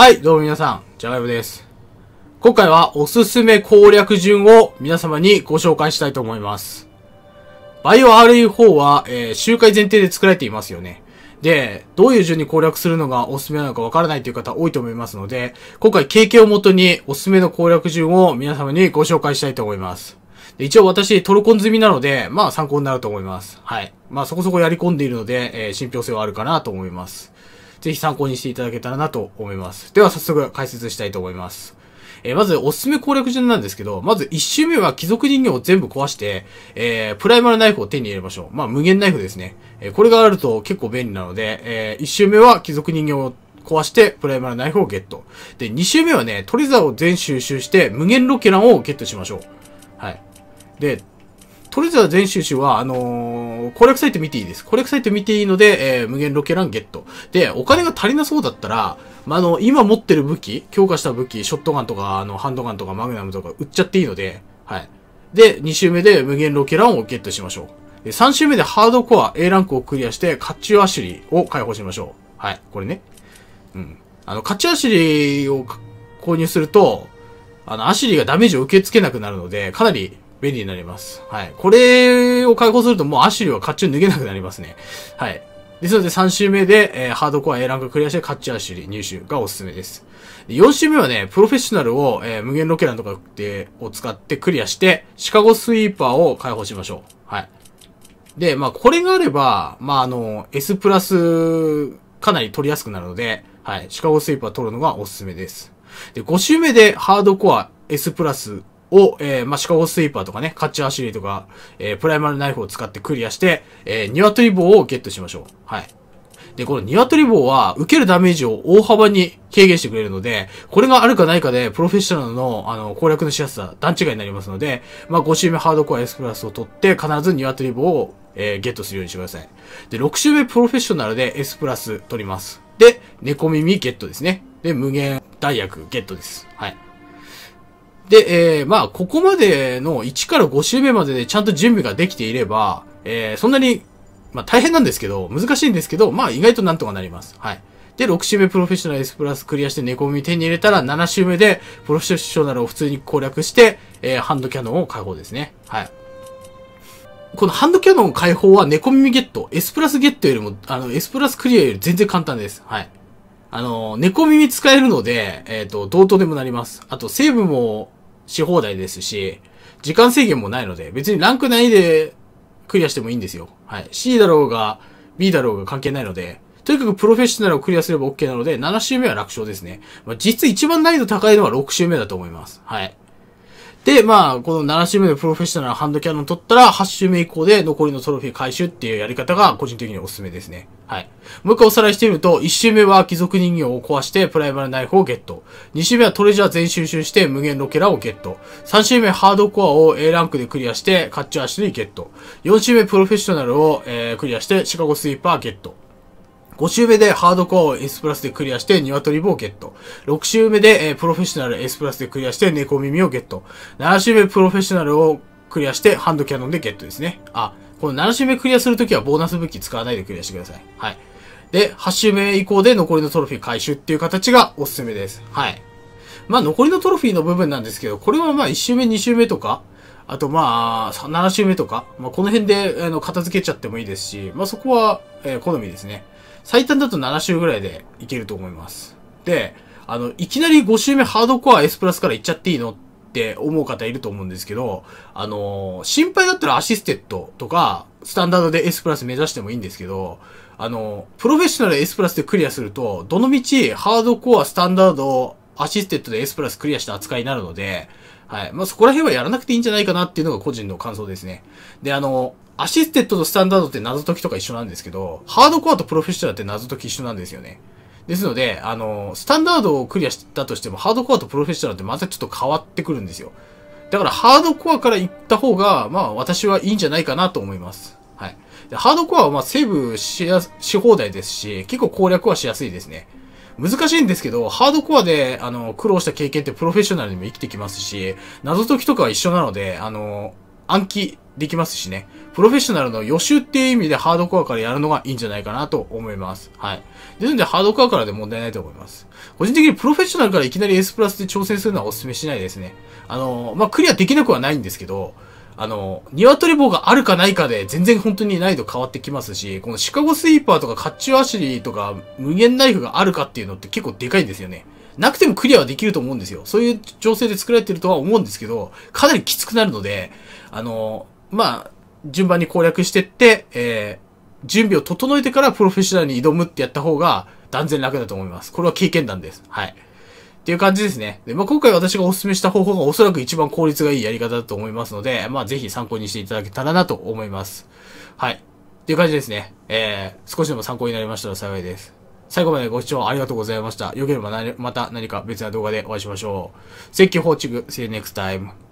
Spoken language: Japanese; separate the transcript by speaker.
Speaker 1: はい、どうも皆さん、ジャガイモです。今回はおすすめ攻略順を皆様にご紹介したいと思います。バイオ RE4 は、えー、周回前提で作られていますよね。で、どういう順に攻略するのがおすすめなのかわからないという方多いと思いますので、今回経験をもとにおすすめの攻略順を皆様にご紹介したいと思います。で一応私トロコン済みなので、まあ参考になると思います。はい。まあそこそこやり込んでいるので、えー、信憑性はあるかなと思います。ぜひ参考にしていただけたらなと思います。では早速解説したいと思います。えー、まず、おすすめ攻略順なんですけど、まず1周目は貴族人形を全部壊して、えー、プライマルナイフを手に入れましょう。まあ、無限ナイフですね。えー、これがあると結構便利なので、え1周目は貴族人形を壊して、プライマルナイフをゲット。で、2周目はね、トリザーを全収集して、無限ロケランをゲットしましょう。はい。で、トレザー全収集は、あのこ攻略サイト見ていいです。攻略サイト見ていいので、えー、無限ロケランゲット。で、お金が足りなそうだったら、まあ、あの、今持ってる武器、強化した武器、ショットガンとか、あの、ハンドガンとか、マグナムとか売っちゃっていいので、はい。で、2周目で無限ロケランをゲットしましょう。で、3周目でハードコア A ランクをクリアして、カッチュアシュリーを解放しましょう。はい、これね。うん。あの、カッチュアシュリーを購入すると、あの、アシュリーがダメージを受け付けなくなるので、かなり便利になります。はい。これを解放するともうアシュリーは甲冑脱げなくなりますね。はい。ですので3周目で、えー、ハードコア A ランククリアしてカッチャシュリ入手がおすすめです。で4周目はね、プロフェッショナルを、えー、無限ロケランとかでを使ってクリアして、シカゴスイーパーを解放しましょう。はい。で、まあこれがあれば、まああの、S プラスかなり取りやすくなるので、はい、シカゴスイーパー取るのがおすすめです。で、5周目でハードコア S プラスを、えー、まあ、シカゴスイーパーとかね、カッチアシリーとか、えー、プライマルナイフを使ってクリアして、えー、リ棒をゲットしましょう。はい。で、このニワトリ棒は受けるダメージを大幅に軽減してくれるので、これがあるかないかでプロフェッショナルのあの攻略のしやすさ、段違いになりますので、まあ5周目ハードコア S プラスを取って必ずニワトリ棒を、えー、ゲットするようにしてください。で、6周目プロフェッショナルで S プラス取ります。で、猫耳ゲットですね。で、無限大薬ゲットです。はい。で、えー、まあ、ここまでの1から5周目まででちゃんと準備ができていれば、えー、そんなに、まあ、大変なんですけど、難しいんですけど、まあ、意外となんとかなります。はい。で、6周目プロフェッショナル S プラスクリアして猫耳手に入れたら、7周目でプロフェッショナルを普通に攻略して、えー、ハンドキャノンを解放ですね。はい。このハンドキャノン解放は猫耳ゲット、S プラスゲットよりも、あの、S プラスクリアより全然簡単です。はい。あの、猫耳使えるので、えっ、ー、と、同等でもなります。あと、セーブも、し放題ですし、時間制限もないので、別にランク内でクリアしてもいいんですよ。はい。C だろうが、B だろうが関係ないので、とにかくプロフェッショナルをクリアすれば OK なので、7周目は楽勝ですね。まあ、実一番難易度高いのは6周目だと思います。はい。で、まあ、この7周目でプロフェッショナルハンドキャノン取ったら、8周目以降で残りのトロフィー回収っていうやり方が個人的におすすめですね。はい。もう一回おさらいしてみると、1周目は貴族人形を壊してプライバルナイフをゲット。2周目はトレジャー全収集して無限ロケラをゲット。3周目ハードコアを A ランクでクリアしてカッチシュ種ーゲット。4周目プロフェッショナルを、えー、クリアしてシカゴスイーパーゲット。5周目でハードコアを S プラスでクリアして、鶏棒をゲット。6周目で、えー、プロフェッショナル S プラスでクリアして、猫耳をゲット。7周目プロフェッショナルをクリアして、ハンドキャノンでゲットですね。あ、この7周目クリアするときはボーナス武器使わないでクリアしてください。はい。で、8周目以降で残りのトロフィー回収っていう形がおすすめです。はい。まあ、残りのトロフィーの部分なんですけど、これはまあ、1周目、2周目とか、あとまあ、7周目とか、まあ、この辺で、あの、片付けちゃってもいいですし、まあ、そこは、えー、好みですね。最短だと7周ぐらいでいけると思います。で、あの、いきなり5周目ハードコア S プラスからいっちゃっていいのって思う方いると思うんですけど、あのー、心配だったらアシステッドとか、スタンダードで S プラス目指してもいいんですけど、あのー、プロフェッショナル S プラスでクリアすると、どのみちハードコア、スタンダード、アシステッドで S プラスクリアした扱いになるので、はい。まあ、そこら辺はやらなくていいんじゃないかなっていうのが個人の感想ですね。で、あのアシステッドとスタンダードって謎解きとか一緒なんですけど、ハードコアとプロフェッショナルって謎解き一緒なんですよね。ですので、あの、スタンダードをクリアしたとしても、ハードコアとプロフェッショナルってまたちょっと変わってくるんですよ。だからハードコアから行った方が、まあ私はいいんじゃないかなと思います。はい。でハードコアはまあセーブしや、し放題ですし、結構攻略はしやすいですね。難しいんですけど、ハードコアで、あの、苦労した経験ってプロフェッショナルにも生きてきますし、謎解きとかは一緒なので、あの、暗記できますしね、プロフェッショナルの予習っていう意味でハードコアからやるのがいいんじゃないかなと思います。はい。ですので、ハードコアからで問題ないと思います。個人的にプロフェッショナルからいきなり S プラスで挑戦するのはお勧めしないですね。あの、まあ、クリアできなくはないんですけど、あの、鶏棒があるかないかで全然本当に難易度変わってきますし、このシカゴスイーパーとかカッチュアシリーとか無限ナイフがあるかっていうのって結構でかいんですよね。なくてもクリアはできると思うんですよ。そういう調整で作られてるとは思うんですけど、かなりきつくなるので、あの、まあ、順番に攻略してって、えー、準備を整えてからプロフェッショナルに挑むってやった方が断然楽だと思います。これは経験談です。はい。っていう感じですね。で、まあ、今回私がお勧めした方法がおそらく一番効率がいいやり方だと思いますので、まあ、ぜひ参考にしていただけたらなと思います。はい。っていう感じですね。えー、少しでも参考になりましたら幸いです。最後までご視聴ありがとうございました。よければまた何か別な動画でお会いしましょう。積極放置具、See you next time.